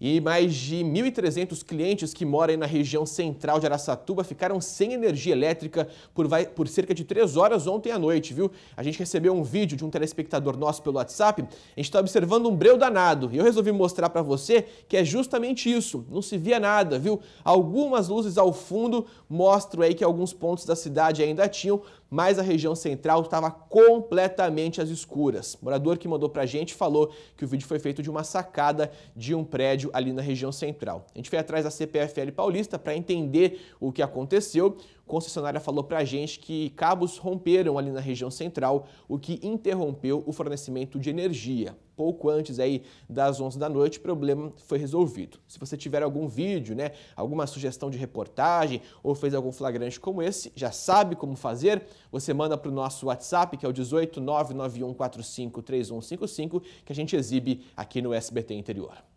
E mais de 1.300 clientes que moram na região central de Araçatuba ficaram sem energia elétrica por, vai, por cerca de 3 horas ontem à noite, viu? A gente recebeu um vídeo de um telespectador nosso pelo WhatsApp. A gente está observando um breu danado e eu resolvi mostrar para você que é justamente isso. Não se via nada, viu? Algumas luzes ao fundo mostram aí que alguns pontos da cidade ainda tinham mas a região central estava completamente às escuras. O morador que mandou para a gente falou que o vídeo foi feito de uma sacada de um prédio ali na região central. A gente foi atrás da CPFL Paulista para entender o que aconteceu concessionária falou para a gente que cabos romperam ali na região central, o que interrompeu o fornecimento de energia. Pouco antes aí das 11 da noite, o problema foi resolvido. Se você tiver algum vídeo, né, alguma sugestão de reportagem ou fez algum flagrante como esse, já sabe como fazer. Você manda para o nosso WhatsApp, que é o 18991453155, que a gente exibe aqui no SBT Interior.